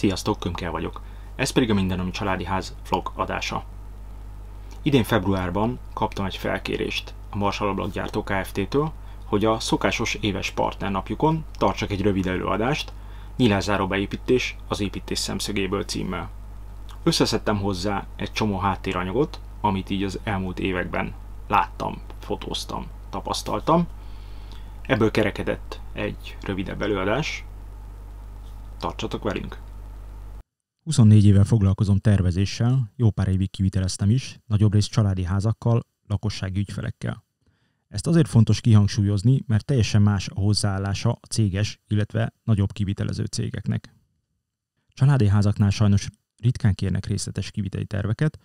Sziasztok, Kömke vagyok. Ez pedig a Mindennapi Családi Ház vlog adása. Idén februárban kaptam egy felkérést a Marsalablak gyártó Kft-től, hogy a szokásos éves partnernapjukon tartsak egy rövid előadást, nyilázáró beépítés az építés szemszögéből címmel. Összeszedtem hozzá egy csomó háttéranyagot, amit így az elmúlt években láttam, fotóztam, tapasztaltam. Ebből kerekedett egy rövidebb előadás. Tartsatok velünk! 24 éve foglalkozom tervezéssel, jó pár évig kiviteleztem is, nagyobb részt családi házakkal, lakossági ügyfelekkel. Ezt azért fontos kihangsúlyozni, mert teljesen más a hozzáállása a céges, illetve nagyobb kivitelező cégeknek. Családi házaknál sajnos ritkán kérnek részletes kiviteli terveket,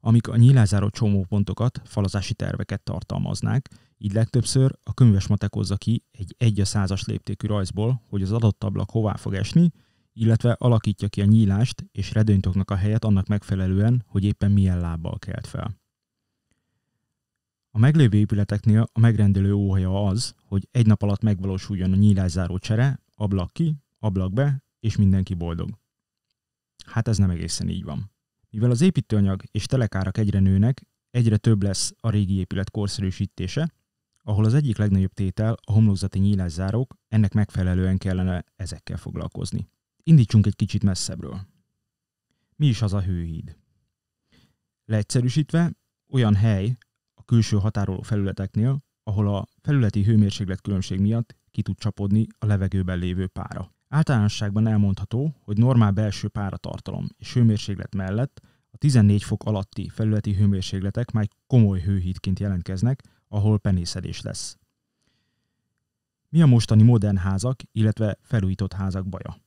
amik a nyilázáró csomópontokat, falazási terveket tartalmaznák, így legtöbbször a könyves matekozza ki egy 1 a százas léptékű rajzból, hogy az adott ablak hová fog esni, illetve alakítja ki a nyílást és redőnytoknak a helyet annak megfelelően, hogy éppen milyen lábbal kelt fel. A meglévő épületeknél a megrendelő óhaja az, hogy egy nap alatt megvalósuljon a nyílászáró csere, ablak ki, ablak be, és mindenki boldog. Hát ez nem egészen így van. Mivel az építőanyag és telekárak egyre nőnek, egyre több lesz a régi épület korszerűsítése, ahol az egyik legnagyobb tétel a homlokzati nyílászárók, ennek megfelelően kellene ezekkel foglalkozni. Indítsunk egy kicsit messzebbről. Mi is az a hőhíd? Leegyszerűsítve, olyan hely a külső határoló felületeknél, ahol a felületi hőmérséklet különbség miatt ki tud csapodni a levegőben lévő pára. Általánosságban elmondható, hogy normál belső páratartalom és hőmérséklet mellett a 14 fok alatti felületi hőmérsékletek már komoly hőhídként jelentkeznek, ahol penészedés lesz. Mi a mostani modern házak, illetve felújított házak baja?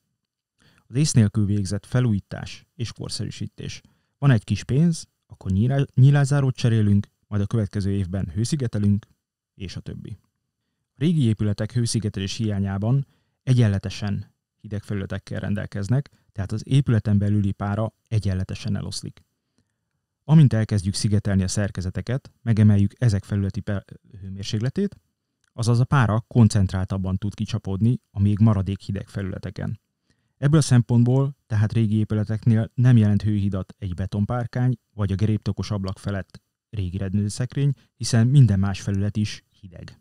Rész nélkül végzett felújítás és korszerűsítés. Van egy kis pénz, akkor nyilázárót cserélünk, majd a következő évben hőszigetelünk, és a többi. A régi épületek hőszigetelés hiányában egyenletesen hideg felületekkel rendelkeznek, tehát az épületen belüli pára egyenletesen eloszlik. Amint elkezdjük szigetelni a szerkezeteket, megemeljük ezek felületi hőmérsékletét, azaz a pára koncentráltabban tud kicsapódni a még maradék hideg felületeken. Ebből a szempontból, tehát régi épületeknél nem jelent hőhidat egy betonpárkány vagy a geréptokos ablak felett régi rednőszekrény, hiszen minden más felület is hideg.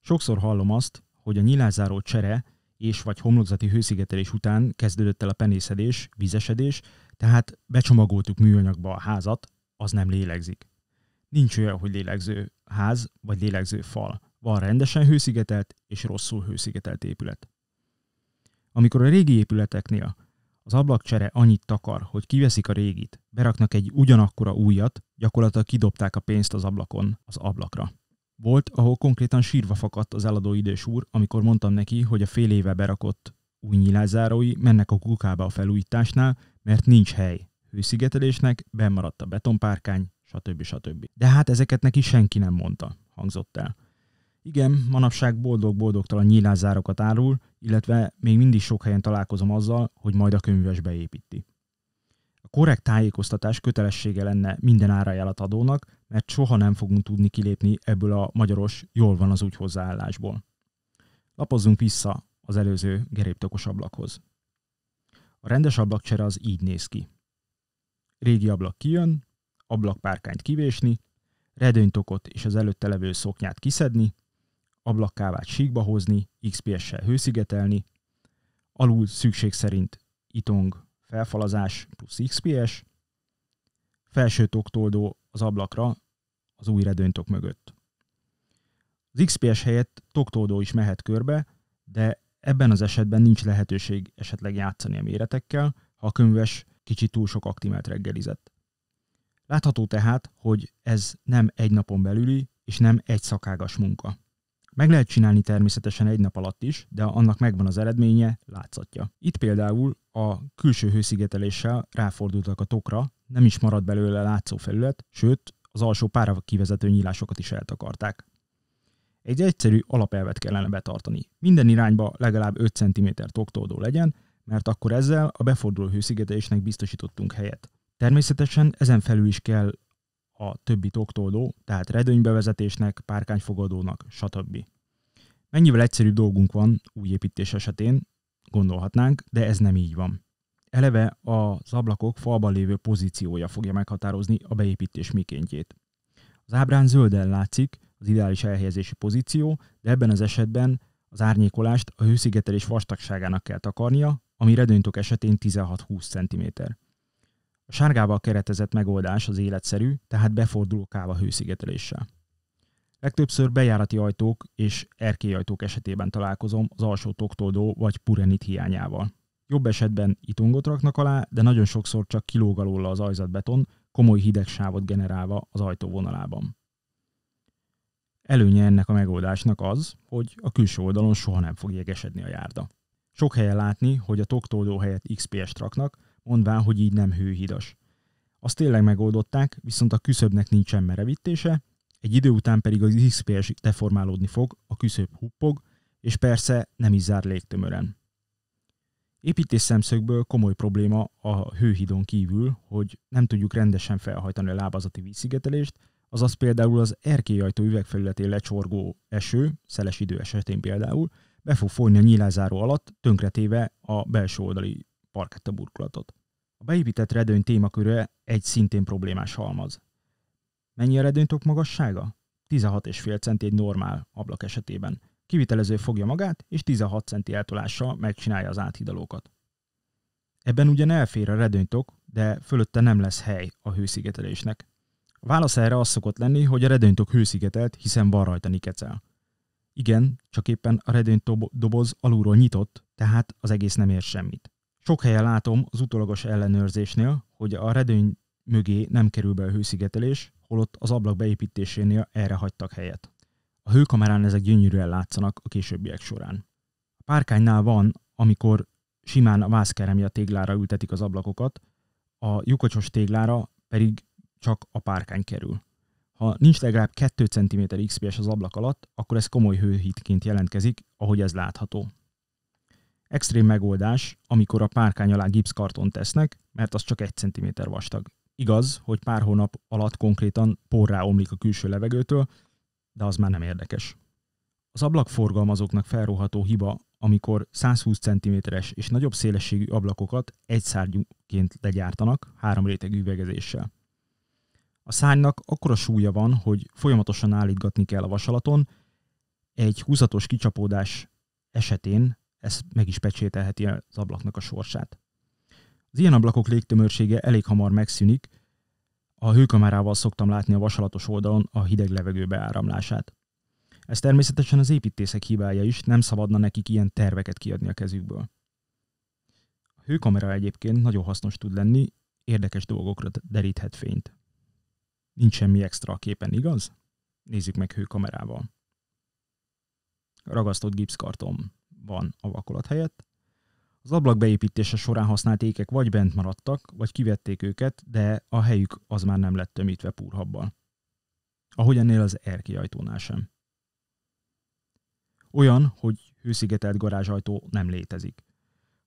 Sokszor hallom azt, hogy a nyilázáró csere és vagy homlokzati hőszigetelés után kezdődött el a penészedés, vizesedés, tehát becsomagoltuk műanyagba a házat, az nem lélegzik. Nincs olyan, hogy lélegző ház vagy lélegző fal. Van rendesen hőszigetelt és rosszul hőszigetelt épület. Amikor a régi épületeknél az ablakcsere annyit takar, hogy kiveszik a régit, beraknak egy ugyanakkora újat, gyakorlatilag kidobták a pénzt az ablakon, az ablakra. Volt, ahol konkrétan sírva fakadt az eladó idős úr, amikor mondtam neki, hogy a fél éve berakott új nyilázárói mennek a kukába a felújításnál, mert nincs hely. Hőszigetelésnek, bemaradt a betonpárkány, stb. stb. De hát ezeket neki senki nem mondta, hangzott el. Igen, manapság boldog-boldogtalan nyílászárokat árul, illetve még mindig sok helyen találkozom azzal, hogy majd a könyves beépíti. A korrekt tájékoztatás kötelessége lenne minden árajánlat adónak, mert soha nem fogunk tudni kilépni ebből a magyaros jól van az úgy hozzáállásból. Lapozzunk vissza az előző geréptokos ablakhoz. A rendes ablakcsere az így néz ki. Régi ablak kijön, ablakpárkányt kivésni, redőnytokot és az előtte levő szoknyát kiszedni, ablakkávát síkba hozni, XPS-sel hőszigetelni, alul szükség szerint itong felfalazás plusz XPS, felső toktoldó az ablakra az új redőnytok mögött. Az XPS helyett toktoldó is mehet körbe, de ebben az esetben nincs lehetőség esetleg játszani a méretekkel, ha a könyves kicsit túl sok aktimelt reggelizett. Látható tehát, hogy ez nem egy napon belüli, és nem egy szakágas munka. Meg lehet csinálni természetesen egy nap alatt is, de annak megvan az eredménye, látszatja. Itt például a külső hőszigeteléssel ráfordultak a tokra, nem is maradt belőle látszó felület, sőt, az alsó pára kivezető nyílásokat is eltakarták. Egy egyszerű alapelvet kellene betartani. Minden irányba legalább 5 cm toktódó legyen, mert akkor ezzel a beforduló hőszigetelésnek biztosítottunk helyet. Természetesen ezen felül is kell a többi toktóló, tehát redőnybevezetésnek, párkányfogadónak, stb. Mennyivel egyszerűbb dolgunk van új építés esetén, gondolhatnánk, de ez nem így van. Eleve az ablakok falban lévő pozíciója fogja meghatározni a beépítés mikéntjét. Az ábrán zölden látszik az ideális elhelyezési pozíció, de ebben az esetben az árnyékolást a hőszigetelés vastagságának kell takarnia, ami redőnytök esetén 16-20 cm. A sárgával keretezett megoldás az életszerű, tehát beforduló káva hőszigeteléssel. Legtöbbször bejárati ajtók és erkélyajtók esetében találkozom az alsó toktoldó vagy purenit hiányával. Jobb esetben itungot raknak alá, de nagyon sokszor csak kilóg alóla az ajzatbeton, komoly hidegsávot generálva az ajtó vonalában. Előnye ennek a megoldásnak az, hogy a külső oldalon soha nem fog jegesedni a járda. Sok helyen látni, hogy a toktoldó helyett XPS-t raknak, mondván, hogy így nem hőhidas. Azt tényleg megoldották, viszont a küszöbnek nincsen merevítése, egy idő után pedig az XPS deformálódni fog, a küszöb huppog, és persze nem is zár légtömören. Építés szemszögből komoly probléma a hőhidon kívül, hogy nem tudjuk rendesen felhajtani a lábazati vízszigetelést, azaz például az erkélyajtó üvegfelületén lecsorgó eső, szeles idő esetén például, be fog folyni a nyílázáró alatt, tönkretéve a belső oldali parketta burkolatot. A beépített redőny témaköre egy szintén problémás halmaz. Mennyi a redőnytok magassága? 16,5 centi egy normál ablak esetében. Kivitelező fogja magát, és 16 centi eltolással megcsinálja az áthidalókat. Ebben ugyan elfér a redőnytok, de fölötte nem lesz hely a hőszigetelésnek. A válasz erre az szokott lenni, hogy a redőnytok hőszigetelt, hiszen van rajta nikecel. Igen, csak éppen a redőny doboz alulról nyitott, tehát az egész nem ér semmit. Sok helyen látom az utolagos ellenőrzésnél, hogy a redőny mögé nem kerül be a hőszigetelés, holott az ablak beépítésénél erre hagytak helyet. A hőkamerán ezek gyönyörűen látszanak a későbbiek során. A párkánynál van, amikor simán a a téglára ültetik az ablakokat, a lyukacsos téglára pedig csak a párkány kerül. Ha nincs legalább 2 cm XPS az ablak alatt, akkor ez komoly hőhitként jelentkezik, ahogy ez látható. Extrém megoldás, amikor a párkány alá gipszkarton tesznek, mert az csak egy centiméter vastag. Igaz, hogy pár hónap alatt konkrétan porrá omlik a külső levegőtől, de az már nem érdekes. Az ablakforgalmazóknak felróható hiba, amikor 120 cm-es és nagyobb szélességű ablakokat egyszárnyúként legyártanak három réteg üvegezéssel. A szárnynak akkora súlya van, hogy folyamatosan állítgatni kell a vasalaton, egy húzatos kicsapódás esetén ez meg is pecsételheti az ablaknak a sorsát. Az ilyen ablakok légtömörsége elég hamar megszűnik, a hőkamerával szoktam látni a vasalatos oldalon a hideg levegő beáramlását. Ez természetesen az építészek hibája is, nem szabadna nekik ilyen terveket kiadni a kezükből. A hőkamera egyébként nagyon hasznos tud lenni, érdekes dolgokra deríthet fényt. Nincs semmi extra a képen, igaz? Nézzük meg hőkamerával. Ragasztott gipszkarton van a vakolat helyett. Az ablak beépítése során használt ékek vagy bent maradtak, vagy kivették őket, de a helyük az már nem lett tömítve púrhabbal. Ahogy ennél az erki ajtónál sem. Olyan, hogy hőszigetelt garázsajtó nem létezik.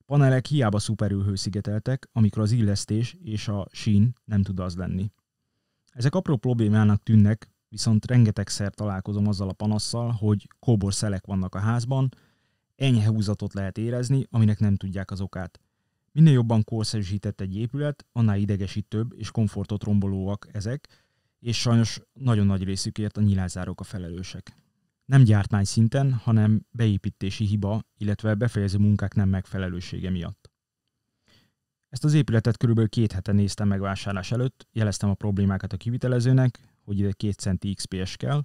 Panelek hiába szuperül hőszigeteltek, amikor az illesztés és a sín nem tud az lenni. Ezek apró problémának tűnnek, viszont rengetegszer találkozom azzal a panasszal, hogy kóbor szelek vannak a házban, Enyhe húzatot lehet érezni, aminek nem tudják az okát. Minél jobban korszerűsített egy épület, annál idegesítőbb és komfortot rombolóak ezek, és sajnos nagyon nagy részükért a nyilázárok a felelősek. Nem gyártmány szinten, hanem beépítési hiba, illetve befejező munkák nem megfelelősége miatt. Ezt az épületet körülbelül két hete néztem meg vásárlás előtt, jeleztem a problémákat a kivitelezőnek, hogy ide két centi XPS kell,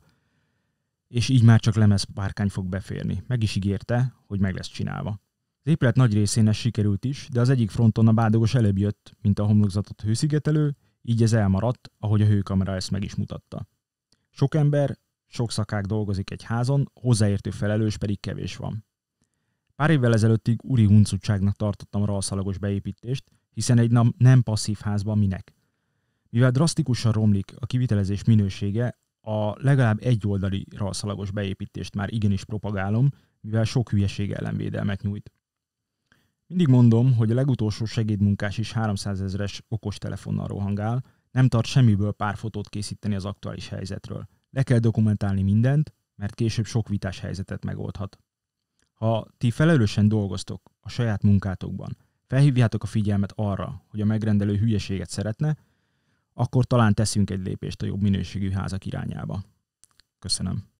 és így már csak lemez párkány fog beférni. Meg is ígérte, hogy meg lesz csinálva. Az épület nagy részén ez sikerült is, de az egyik fronton a bádogos előbb jött, mint a homlokzatot hőszigetelő, így ez elmaradt, ahogy a hőkamera ezt meg is mutatta. Sok ember, sok szakák dolgozik egy házon, hozzáértő felelős pedig kevés van. Pár évvel ezelőttig úri huncutságnak tartottam ralszalagos beépítést, hiszen egy nem passzív házban minek. Mivel drasztikusan romlik a kivitelezés minősége, a legalább egy oldali ralszalagos beépítést már igenis propagálom, mivel sok hülyeség ellenvédelmet nyújt. Mindig mondom, hogy a legutolsó segédmunkás is 300 ezeres okostelefonnal rohangál, nem tart semmiből pár fotót készíteni az aktuális helyzetről. Le kell dokumentálni mindent, mert később sok vitás helyzetet megoldhat. Ha ti felelősen dolgoztok a saját munkátokban, felhívjátok a figyelmet arra, hogy a megrendelő hülyeséget szeretne, akkor talán teszünk egy lépést a jobb minőségű házak irányába. Köszönöm.